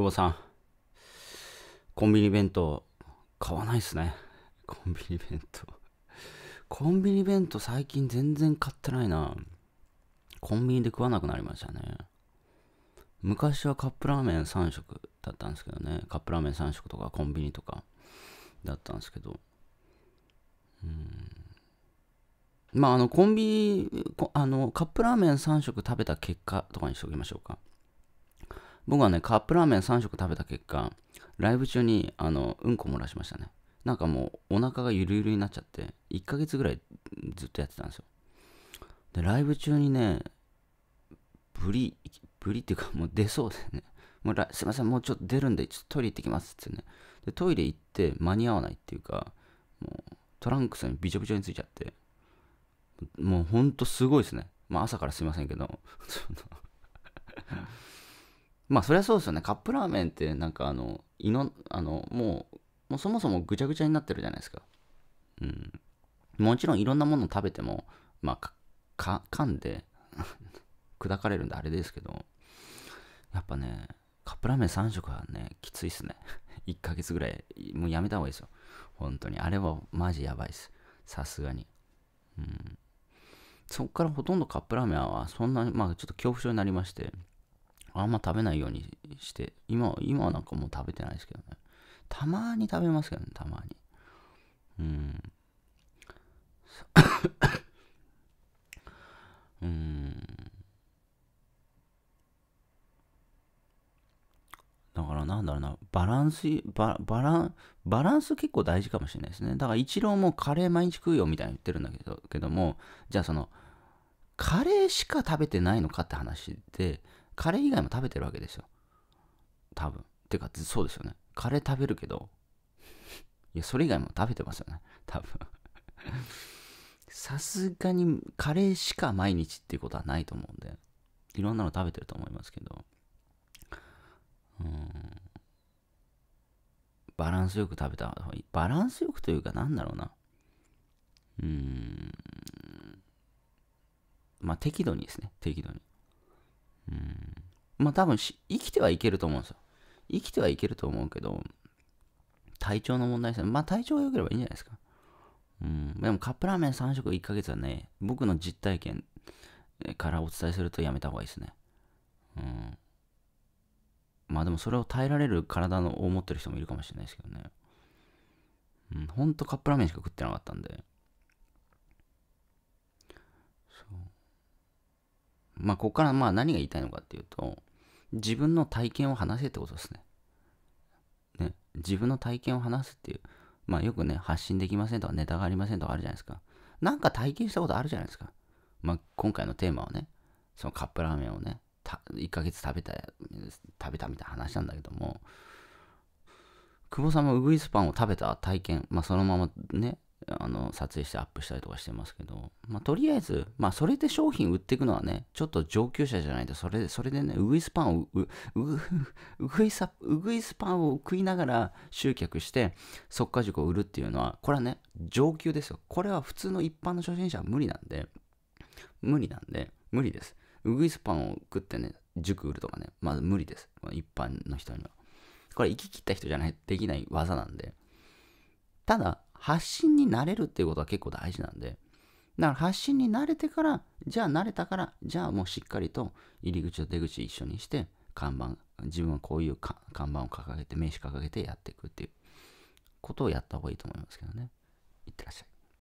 久保さん、コンビニ弁当買わないっすね。コンビニ弁当。コンビニ弁当最近全然買ってないな。コンビニで食わなくなりましたね。昔はカップラーメン3食だったんですけどね。カップラーメン3食とかコンビニとかだったんですけど。うん。まあ、あの、コンビニ、あの、カップラーメン3食食べた結果とかにしておきましょうか。僕はね、カップラーメン3食食べた結果、ライブ中に、あの、うんこ漏らしましたね。なんかもう、お腹がゆるゆるになっちゃって、1ヶ月ぐらいずっとやってたんですよ。で、ライブ中にね、ブリ、ブリっていうか、もう出そうでね。もうすいません、もうちょっと出るんで、ちょっとトイレ行ってきますってね。で、トイレ行って間に合わないっていうか、もう、トランクスにびちょびちょについちゃって、もうほんとすごいですね。まあ朝からすいませんけど、まあそりゃそうですよねカップラーメンってなんかあの胃のあのもうもうそもそもぐちゃぐちゃになってるじゃないですかうんもちろんいろんなものを食べてもまあか噛んで 砕かれるんであれですけどやっぱねカップラーメン3食はねきついっすね1 ヶ月ぐらいもうやめた方がいいですよ本当にあれはマジやばいっすさすがにうんそっからほとんどカップラーメンはそんなまあちょっと恐怖症になりましてあんま食べないようにして、今、今はなんかもう食べてないですけどね。たまに食べますけどね、たまに。うん。うん。だからなんだろうな、バランス、ババラン、バランス結構大事かもしれないですね。だから一郎もカレー毎日食うよみたいに言ってるんだけど、けども、じゃあその、カレーしか食べてないのかって話で、カレー以外も食べてるわけですよ。多分。てか、そうですよね。カレー食べるけど、いや、それ以外も食べてますよね。多分。さすがにカレーしか毎日っていうことはないと思うんで、いろんなの食べてると思いますけど、うん、バランスよく食べた方がいい。バランスよくというかなんだろうな。うん、まあ適度にですね、適度に。まあ多分生きてはいけると思うんですよ。生きてはいけると思うけど、体調の問題ですね。まあ体調が良ければいいんじゃないですか。うん。でもカップラーメン3食1ヶ月はね、僕の実体験からお伝えするとやめた方がいいですね。うん。まあでもそれを耐えられる体のを持ってる人もいるかもしれないですけどね。うん、ほんとカップラーメンしか食ってなかったんで。そう。まあここからまあ何が言いたいのかっていうと、自分の体験を話せってことですね。ね、自分の体験を話すっていう、まあよくね、発信できませんとかネタがありませんとかあるじゃないですか。なんか体験したことあるじゃないですか。まあ今回のテーマはね、そのカップラーメンをね、1ヶ月食べた、食べたみたいな話なんだけども、久保さんもウグイスパンを食べた体験、まあそのままね、あの撮影してアップしたりとかしてますけど、まあ、とりあえず、まあ、それで商品売っていくのはね、ちょっと上級者じゃないと、それで、それでね、ウグイスパンをう、グイぐいグイスパンを食いながら集客して、速稼塾を売るっていうのは、これはね、上級ですよ。これは普通の一般の初心者は無理なんで、無理なんで、無理です。ウグイスパンを食ってね、塾売るとかね、まず無理です。一般の人には。これ、行き切った人じゃない、できない技なんで。ただ、発信になれるっていうことは結構大事なんで、だから発信に慣れてから、じゃあ慣れたから、じゃあもうしっかりと入り口と出口一緒にして、看板、自分はこういう看板を掲げて、名刺掲げてやっていくっていうことをやった方がいいと思いますけどね。いってらっしゃい。